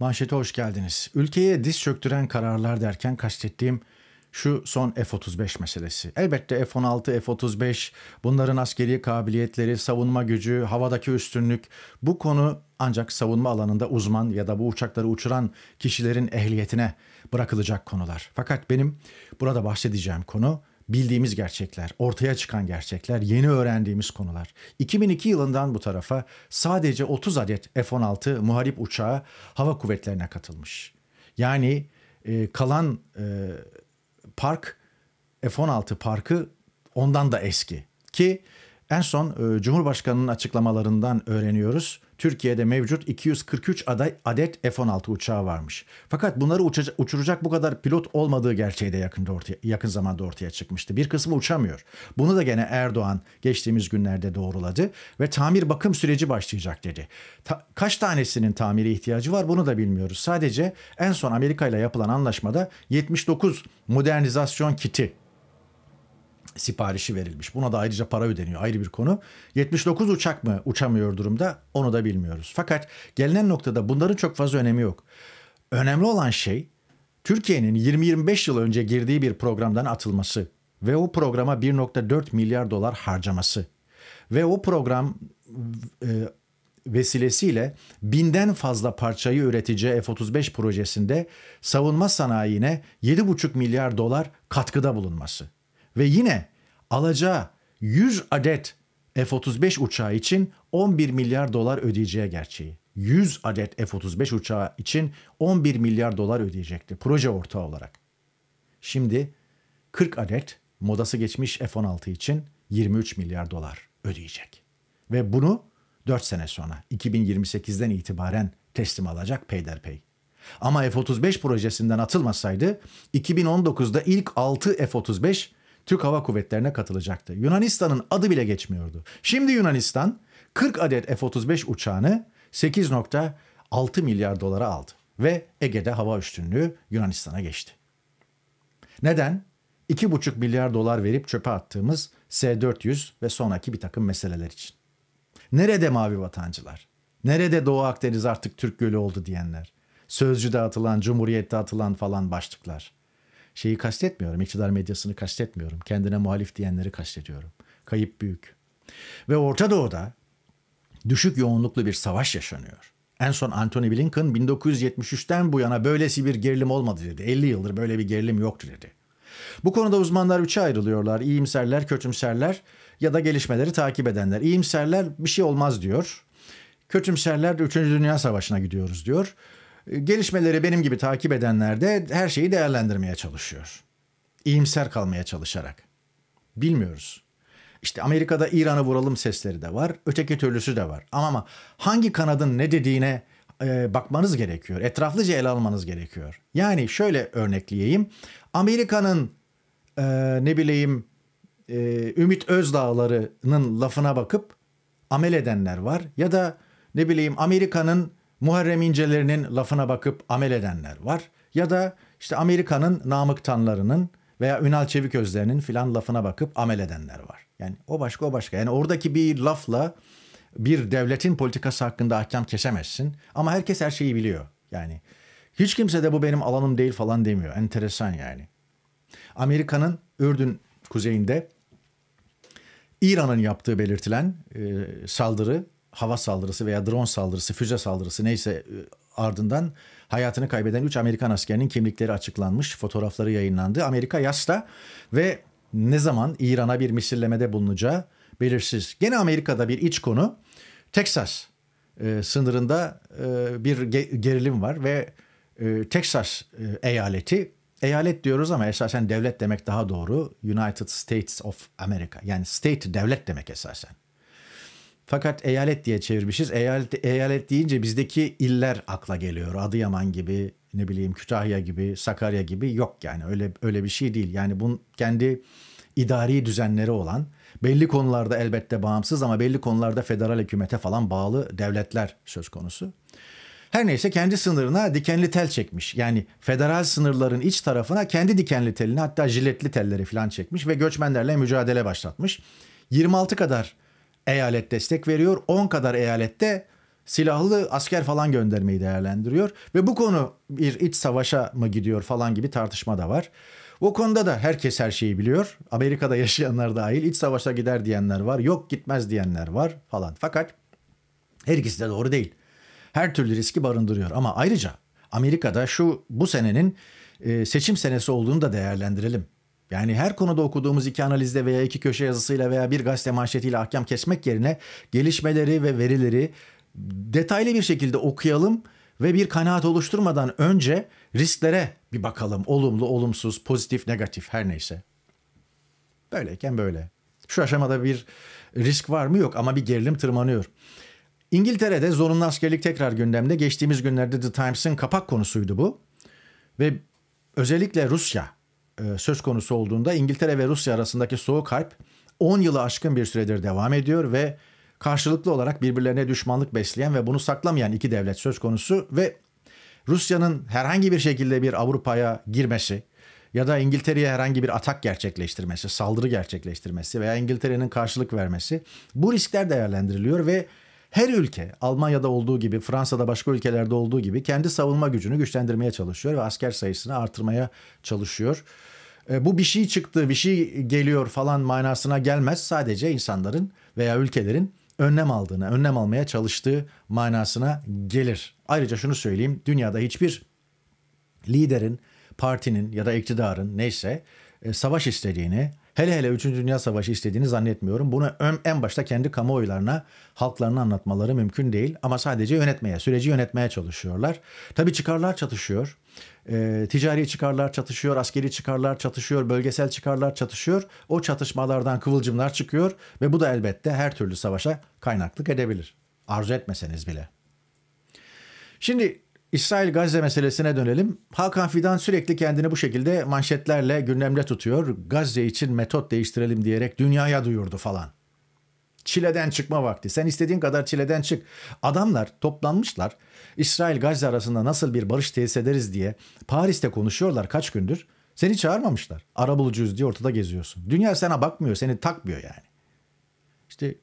Manşete hoş geldiniz. Ülkeye diz çöktüren kararlar derken kastettiğim şu son F-35 meselesi. Elbette F-16, F-35 bunların askeri kabiliyetleri, savunma gücü, havadaki üstünlük bu konu ancak savunma alanında uzman ya da bu uçakları uçuran kişilerin ehliyetine bırakılacak konular. Fakat benim burada bahsedeceğim konu bildiğimiz gerçekler, ortaya çıkan gerçekler, yeni öğrendiğimiz konular. 2002 yılından bu tarafa sadece 30 adet F-16 muharip uçağı hava kuvvetlerine katılmış. Yani e, kalan e, park F-16 parkı ondan da eski ki en son e, Cumhurbaşkanı'nın açıklamalarından öğreniyoruz. Türkiye'de mevcut 243 adet F-16 uçağı varmış. Fakat bunları uçacak, uçuracak bu kadar pilot olmadığı gerçeği de yakında ortaya, yakın zamanda ortaya çıkmıştı. Bir kısmı uçamıyor. Bunu da gene Erdoğan geçtiğimiz günlerde doğruladı ve tamir bakım süreci başlayacak dedi. Ta, kaç tanesinin tamire ihtiyacı var bunu da bilmiyoruz. Sadece en son Amerika ile yapılan anlaşmada 79 modernizasyon kiti siparişi verilmiş. Buna da ayrıca para ödeniyor ayrı bir konu. 79 uçak mı uçamıyor durumda onu da bilmiyoruz. Fakat gelinen noktada bunların çok fazla önemi yok. Önemli olan şey Türkiye'nin 20-25 yıl önce girdiği bir programdan atılması ve o programa 1.4 milyar dolar harcaması ve o program e, vesilesiyle binden fazla parçayı üretici F-35 projesinde savunma sanayine 7,5 milyar dolar katkıda bulunması. Ve yine alacağı 100 adet F-35 uçağı için 11 milyar dolar ödeyeceği gerçeği. 100 adet F-35 uçağı için 11 milyar dolar ödeyecekti proje ortağı olarak. Şimdi 40 adet modası geçmiş F-16 için 23 milyar dolar ödeyecek. Ve bunu 4 sene sonra 2028'den itibaren teslim alacak peyderpey. Ama F-35 projesinden atılmasaydı 2019'da ilk 6 F-35 Türk Hava Kuvvetleri'ne katılacaktı. Yunanistan'ın adı bile geçmiyordu. Şimdi Yunanistan 40 adet F-35 uçağını 8.6 milyar dolara aldı ve Ege'de hava üstünlüğü Yunanistan'a geçti. Neden? 2,5 milyar dolar verip çöpe attığımız S-400 ve sonraki bir takım meseleler için. Nerede mavi vatancılar? Nerede Doğu Akdeniz artık Türk Gölü oldu diyenler? Sözcüde atılan, Cumhuriyet'te atılan falan başlıklar şeyi kastetmiyorum. İktidar medyasını kastetmiyorum. Kendine muhalif diyenleri kastediyorum. Kayıp büyük. Ve Orta Doğu'da düşük yoğunluklu bir savaş yaşanıyor. En son Anthony Blinken 1973'ten bu yana böylesi bir gerilim olmadı dedi. 50 yıldır böyle bir gerilim yoktu dedi. Bu konuda uzmanlar üçe ayrılıyorlar. İyimserler, kötümserler ya da gelişmeleri takip edenler. İyimserler bir şey olmaz diyor. Kötümserler de 3. Dünya Savaşı'na gidiyoruz diyor. E, gelişmeleri benim gibi takip edenler de her şeyi değerlendirmeye çalışıyor. İyimser kalmaya çalışarak. Bilmiyoruz. İşte Amerika'da İran'ı vuralım sesleri de var. Öteki türlüsü de var. Ama, ama hangi kanadın ne dediğine e, bakmanız gerekiyor. Etraflıca ele almanız gerekiyor. Yani şöyle örnekleyeyim. Amerika'nın e, ne bileyim e, Ümit Özdağları'nın lafına bakıp amel edenler var. Ya da ne bileyim Amerika'nın Muharrem İncelerinin lafına bakıp amel edenler var ya da işte Amerika'nın Namık Tanları'nın veya Ünal Çeviközler'in filan lafına bakıp amel edenler var. Yani o başka o başka. Yani oradaki bir lafla bir devletin politikası hakkında ahkam kesemezsin. Ama herkes her şeyi biliyor. Yani hiç kimse de bu benim alanım değil falan demiyor. Enteresan yani. Amerika'nın Ürdün kuzeyinde İran'ın yaptığı belirtilen e, saldırı hava saldırısı veya drone saldırısı, füze saldırısı neyse e, ardından hayatını kaybeden 3 Amerikan askerinin kimlikleri açıklanmış, fotoğrafları yayınlandı. Amerika yasta ve ne zaman İran'a bir misillemede bulunacağı belirsiz. Gene Amerika'da bir iç konu Texas e, sınırında e, bir ge- gerilim var ve e, Texas e, eyaleti eyalet diyoruz ama esasen devlet demek daha doğru. United States of America yani state devlet demek esasen. Fakat eyalet diye çevirmişiz. Eyalet, eyalet deyince bizdeki iller akla geliyor. Adıyaman gibi, ne bileyim Kütahya gibi, Sakarya gibi yok yani. Öyle öyle bir şey değil. Yani bunun kendi idari düzenleri olan, belli konularda elbette bağımsız ama belli konularda federal hükümete falan bağlı devletler söz konusu. Her neyse kendi sınırına dikenli tel çekmiş. Yani federal sınırların iç tarafına kendi dikenli telini hatta jiletli telleri falan çekmiş ve göçmenlerle mücadele başlatmış. 26 kadar eyalet destek veriyor. 10 kadar eyalette silahlı asker falan göndermeyi değerlendiriyor ve bu konu bir iç savaşa mı gidiyor falan gibi tartışma da var. Bu konuda da herkes her şeyi biliyor. Amerika'da yaşayanlar dahil iç savaşa gider diyenler var, yok gitmez diyenler var falan. Fakat her ikisi de doğru değil. Her türlü riski barındırıyor ama ayrıca Amerika'da şu bu senenin e, seçim senesi olduğunu da değerlendirelim. Yani her konuda okuduğumuz iki analizde veya iki köşe yazısıyla veya bir gazete manşetiyle ahkam kesmek yerine gelişmeleri ve verileri detaylı bir şekilde okuyalım ve bir kanaat oluşturmadan önce risklere bir bakalım. Olumlu, olumsuz, pozitif, negatif her neyse. Böyleyken böyle. Şu aşamada bir risk var mı? Yok ama bir gerilim tırmanıyor. İngiltere'de zorunlu askerlik tekrar gündemde. Geçtiğimiz günlerde The Times'ın kapak konusuydu bu. Ve özellikle Rusya e, söz konusu olduğunda İngiltere ve Rusya arasındaki soğuk harp 10 yılı aşkın bir süredir devam ediyor ve karşılıklı olarak birbirlerine düşmanlık besleyen ve bunu saklamayan iki devlet söz konusu ve Rusya'nın herhangi bir şekilde bir Avrupa'ya girmesi ya da İngiltere'ye herhangi bir atak gerçekleştirmesi, saldırı gerçekleştirmesi veya İngiltere'nin karşılık vermesi bu riskler değerlendiriliyor ve her ülke Almanya'da olduğu gibi Fransa'da başka ülkelerde olduğu gibi kendi savunma gücünü güçlendirmeye çalışıyor ve asker sayısını artırmaya çalışıyor. E, bu bir şey çıktı, bir şey geliyor falan manasına gelmez. Sadece insanların veya ülkelerin önlem aldığına, önlem almaya çalıştığı manasına gelir. Ayrıca şunu söyleyeyim, dünyada hiçbir liderin, partinin ya da iktidarın neyse e, savaş istediğini, Hele hele 3. Dünya Savaşı istediğini zannetmiyorum. Bunu en başta kendi kamuoylarına, halklarına anlatmaları mümkün değil. Ama sadece yönetmeye, süreci yönetmeye çalışıyorlar. Tabii çıkarlar çatışıyor. E, ticari çıkarlar çatışıyor, askeri çıkarlar çatışıyor, bölgesel çıkarlar çatışıyor. O çatışmalardan kıvılcımlar çıkıyor ve bu da elbette her türlü savaşa kaynaklık edebilir. Arzu etmeseniz bile. Şimdi İsrail-Gazze meselesine dönelim. Hakan Fidan sürekli kendini bu şekilde manşetlerle gündemde tutuyor. Gazze için metot değiştirelim diyerek dünyaya duyurdu falan. Çileden çıkma vakti. Sen istediğin kadar çileden çık. Adamlar toplanmışlar. İsrail-Gazze arasında nasıl bir barış tesis ederiz diye Paris'te konuşuyorlar kaç gündür. Seni çağırmamışlar. Arabulucuyuz diye ortada geziyorsun. Dünya sana bakmıyor, seni takmıyor yani. İşte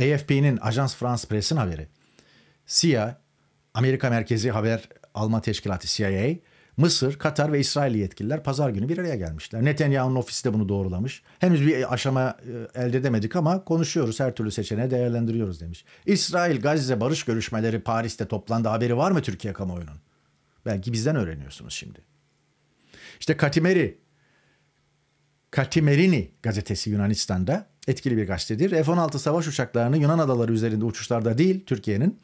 AFP'nin Ajans France Press'in haberi. CIA Amerika merkezi haber alma teşkilatı CIA, Mısır, Katar ve İsrail'i yetkililer pazar günü bir araya gelmişler. Netanyahu'nun ofisi de bunu doğrulamış. Henüz bir aşama e, elde edemedik ama konuşuyoruz her türlü seçeneği değerlendiriyoruz demiş. İsrail Gazze barış görüşmeleri Paris'te toplandı haberi var mı Türkiye kamuoyunun? Belki bizden öğreniyorsunuz şimdi. İşte Katimeri, Katimerini gazetesi Yunanistan'da etkili bir gazetedir. F-16 savaş uçaklarını Yunan adaları üzerinde uçuşlarda değil Türkiye'nin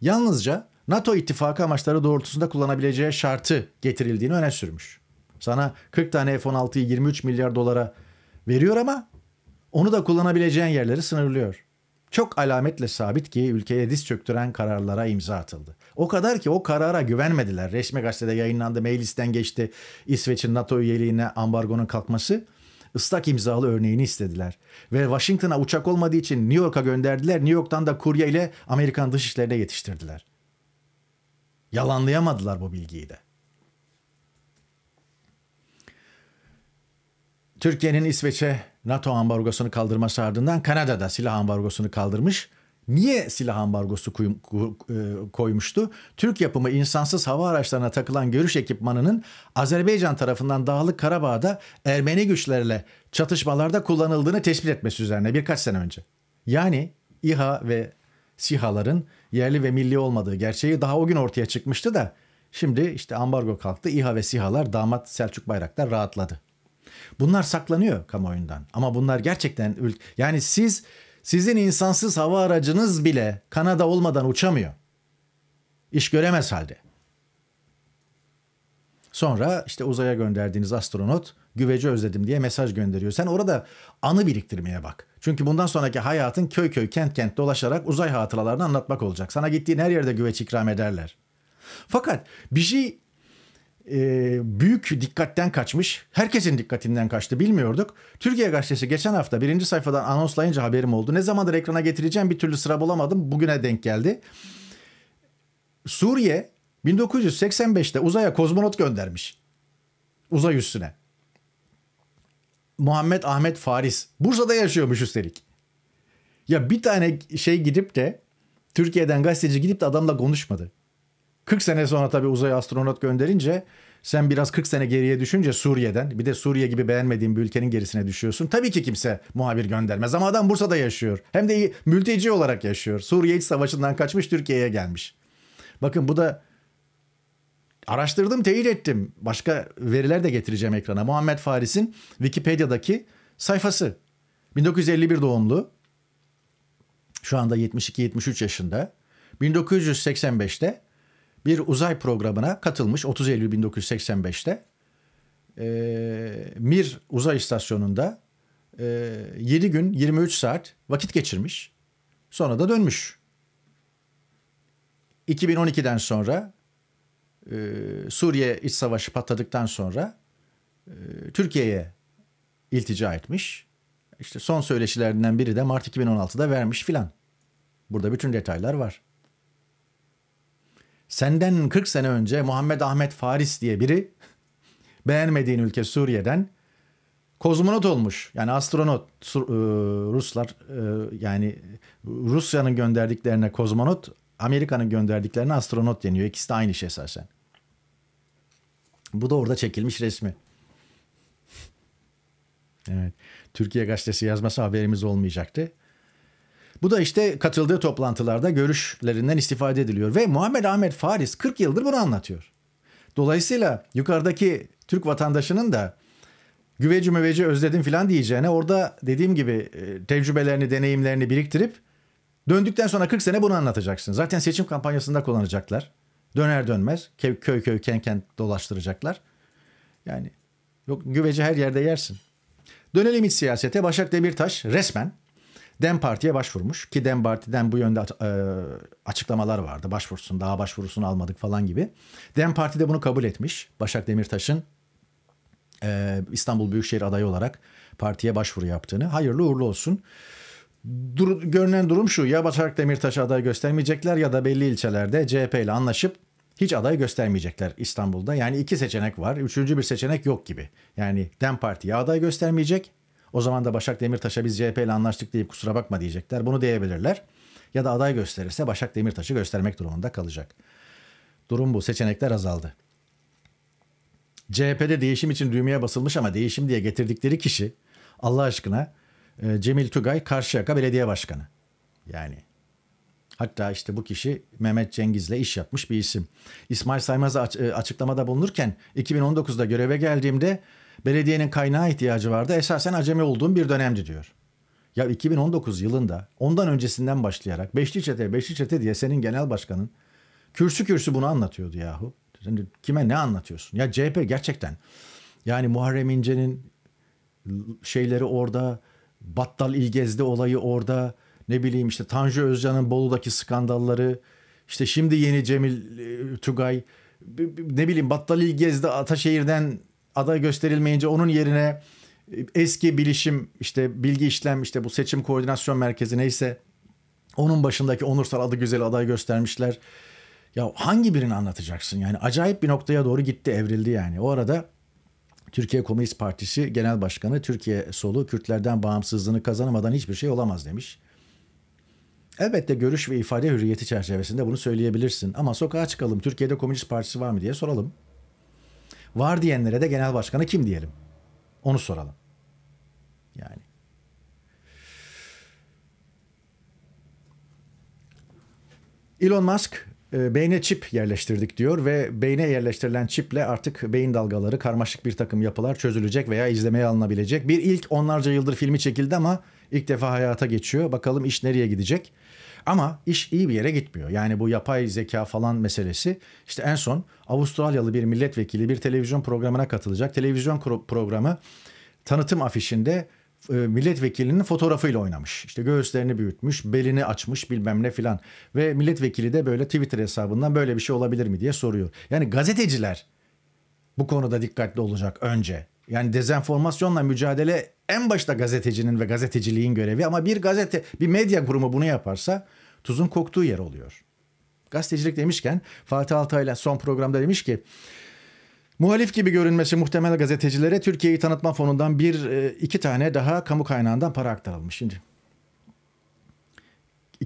yalnızca NATO ittifakı amaçları doğrultusunda kullanabileceği şartı getirildiğini öne sürmüş. Sana 40 tane F-16'yı 23 milyar dolara veriyor ama onu da kullanabileceğin yerleri sınırlıyor. Çok alametle sabit ki ülkeye diz çöktüren kararlara imza atıldı. O kadar ki o karara güvenmediler. Resmi gazetede yayınlandı, meclisten geçti. İsveç'in NATO üyeliğine ambargonun kalkması ıslak imzalı örneğini istediler. Ve Washington'a uçak olmadığı için New York'a gönderdiler. New York'tan da kurye ile Amerikan dışişlerine yetiştirdiler. Yalanlayamadılar bu bilgiyi de. Türkiye'nin İsveç'e NATO ambargosunu kaldırması ardından Kanada'da silah ambargosunu kaldırmış. Niye silah ambargosu e, koymuştu? Türk yapımı insansız hava araçlarına takılan görüş ekipmanının Azerbaycan tarafından Dağlık Karabağ'da Ermeni güçlerle çatışmalarda kullanıldığını tespit etmesi üzerine birkaç sene önce. Yani İHA ve SİHA'ların yerli ve milli olmadığı gerçeği daha o gün ortaya çıkmıştı da şimdi işte ambargo kalktı. İHA ve SİHA'lar damat Selçuk Bayraktar rahatladı. Bunlar saklanıyor kamuoyundan ama bunlar gerçekten yani siz sizin insansız hava aracınız bile Kanada olmadan uçamıyor. İş göremez halde. Sonra işte uzaya gönderdiğiniz astronot güveci özledim diye mesaj gönderiyor. Sen orada anı biriktirmeye bak. Çünkü bundan sonraki hayatın köy köy kent kent dolaşarak uzay hatıralarını anlatmak olacak. Sana gittiğin her yerde güveç ikram ederler. Fakat bir şey e, büyük dikkatten kaçmış. Herkesin dikkatinden kaçtı bilmiyorduk. Türkiye Gazetesi geçen hafta birinci sayfadan anonslayınca haberim oldu. Ne zamandır ekrana getireceğim bir türlü sıra bulamadım. Bugüne denk geldi. Suriye 1985'te uzaya kozmonot göndermiş. Uzay üstüne. Muhammed Ahmet Faris. Bursa'da yaşıyormuş üstelik. Ya bir tane şey gidip de Türkiye'den gazeteci gidip de adamla konuşmadı. 40 sene sonra tabii uzaya astronot gönderince sen biraz 40 sene geriye düşünce Suriye'den bir de Suriye gibi beğenmediğin bir ülkenin gerisine düşüyorsun. Tabii ki kimse muhabir göndermez ama adam Bursa'da yaşıyor. Hem de mülteci olarak yaşıyor. Suriye iç savaşından kaçmış Türkiye'ye gelmiş. Bakın bu da araştırdım, teyit ettim. Başka veriler de getireceğim ekrana. Muhammed Faris'in Wikipedia'daki sayfası. 1951 doğumlu. Şu anda 72-73 yaşında. 1985'te bir uzay programına katılmış 30 Eylül 1985'te. E, ee, Mir uzay istasyonunda e, 7 gün 23 saat vakit geçirmiş. Sonra da dönmüş. 2012'den sonra e, Suriye iç savaşı patladıktan sonra e, Türkiye'ye iltica etmiş. İşte son söyleşilerinden biri de Mart 2016'da vermiş filan. Burada bütün detaylar var. Senden 40 sene önce Muhammed Ahmet Faris diye biri beğenmediğin ülke Suriye'den kozmonot olmuş. Yani astronot e, Ruslar e, yani Rusya'nın gönderdiklerine kozmonot, Amerika'nın gönderdiklerine astronot deniyor. İkisi de aynı şey esasen. Bu da orada çekilmiş resmi. Evet. Türkiye Gazetesi yazması haberimiz olmayacaktı. Bu da işte katıldığı toplantılarda görüşlerinden istifade ediliyor. Ve Muhammed Ahmet Faris 40 yıldır bunu anlatıyor. Dolayısıyla yukarıdaki Türk vatandaşının da güveci müveci özledim filan diyeceğine orada dediğim gibi e, tecrübelerini, deneyimlerini biriktirip döndükten sonra 40 sene bunu anlatacaksın. Zaten seçim kampanyasında kullanacaklar. Döner dönmez köy köy kent kent dolaştıracaklar. Yani yok güveci her yerde yersin. Dönelim iç siyasete. Başak Demirtaş resmen Dem Parti'ye başvurmuş ki Dem Parti'den bu yönde e, açıklamalar vardı. Başvursun daha başvurusunu almadık falan gibi. Dem Parti de bunu kabul etmiş. Başak Demirtaş'ın e, İstanbul Büyükşehir adayı olarak partiye başvuru yaptığını. Hayırlı uğurlu olsun. Dur, görünen durum şu ya Başak Demirtaş aday göstermeyecekler ya da belli ilçelerde CHP ile anlaşıp hiç aday göstermeyecekler İstanbul'da. Yani iki seçenek var. Üçüncü bir seçenek yok gibi. Yani DEM Parti ya aday göstermeyecek. O zaman da Başak Demirtaş'a biz CHP ile anlaştık deyip kusura bakma diyecekler. Bunu diyebilirler. Ya da aday gösterirse Başak Demirtaş'ı göstermek durumunda kalacak. Durum bu. Seçenekler azaldı. CHP'de değişim için düğmeye basılmış ama değişim diye getirdikleri kişi Allah aşkına ee, Cemil Tugay Karşıyaka Belediye Başkanı. Yani hatta işte bu kişi Mehmet Cengiz'le iş yapmış bir isim. İsmail Saymaz e, açıklamada bulunurken 2019'da göreve geldiğimde belediyenin kaynağı ihtiyacı vardı. Esasen acemi olduğum bir dönemdi diyor. Ya 2019 yılında ondan öncesinden başlayarak Beşli Çete, Beşli Çete diye senin genel başkanın kürsü kürsü bunu anlatıyordu yahu. Şimdi kime ne anlatıyorsun? Ya CHP gerçekten yani Muharrem İnce'nin şeyleri orada, Battal İlgez'de olayı orada. Ne bileyim işte Tanju Özcan'ın Bolu'daki skandalları. işte şimdi yeni Cemil e, Tugay. Ne bileyim Battal İlgez'de Ataşehir'den aday gösterilmeyince onun yerine e, eski bilişim işte bilgi işlem işte bu seçim koordinasyon merkezi neyse onun başındaki Onursal adı güzel aday göstermişler. Ya hangi birini anlatacaksın yani acayip bir noktaya doğru gitti evrildi yani. O arada Türkiye Komünist Partisi Genel Başkanı Türkiye solu Kürtlerden bağımsızlığını kazanamadan hiçbir şey olamaz demiş. Elbette görüş ve ifade hürriyeti çerçevesinde bunu söyleyebilirsin ama sokağa çıkalım Türkiye'de Komünist Partisi var mı diye soralım. Var diyenlere de genel başkanı kim diyelim? Onu soralım. Yani. Elon Musk e, beyne çip yerleştirdik diyor ve beyne yerleştirilen çiple artık beyin dalgaları karmaşık bir takım yapılar çözülecek veya izlemeye alınabilecek. Bir ilk onlarca yıldır filmi çekildi ama ilk defa hayata geçiyor. Bakalım iş nereye gidecek? Ama iş iyi bir yere gitmiyor. Yani bu yapay zeka falan meselesi işte en son Avustralyalı bir milletvekili bir televizyon programına katılacak. Televizyon programı tanıtım afişinde e, milletvekilinin fotoğrafıyla oynamış. İşte göğüslerini büyütmüş, belini açmış bilmem ne filan. Ve milletvekili de böyle Twitter hesabından böyle bir şey olabilir mi diye soruyor. Yani gazeteciler bu konuda dikkatli olacak önce. Yani dezenformasyonla mücadele en başta gazetecinin ve gazeteciliğin görevi ama bir gazete, bir medya kurumu bunu yaparsa tuzun koktuğu yer oluyor. Gazetecilik demişken Fatih Altay'la son programda demiş ki Muhalif gibi görünmesi muhtemel gazetecilere Türkiye'yi tanıtma fonundan bir e, iki tane daha kamu kaynağından para aktarılmış şimdi.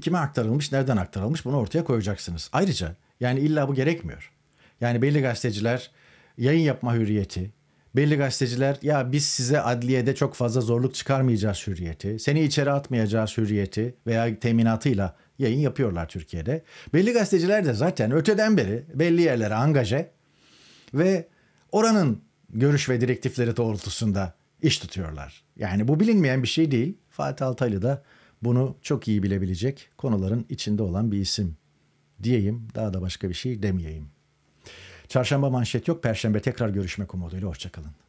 Kime aktarılmış, nereden aktarılmış bunu ortaya koyacaksınız. Ayrıca yani illa bu gerekmiyor. Yani belli gazeteciler yayın yapma hürriyeti, belli gazeteciler ya biz size adliyede çok fazla zorluk çıkarmayacağız hürriyeti, seni içeri atmayacağız hürriyeti veya teminatıyla yayın yapıyorlar Türkiye'de. Belli gazeteciler de zaten öteden beri belli yerlere angaje ve oranın görüş ve direktifleri doğrultusunda iş tutuyorlar. Yani bu bilinmeyen bir şey değil. Fatih Altaylı da bunu çok iyi bilebilecek konuların içinde olan bir isim diyeyim. Daha da başka bir şey demeyeyim. Çarşamba manşet yok. Perşembe tekrar görüşmek umuduyla. Hoşçakalın.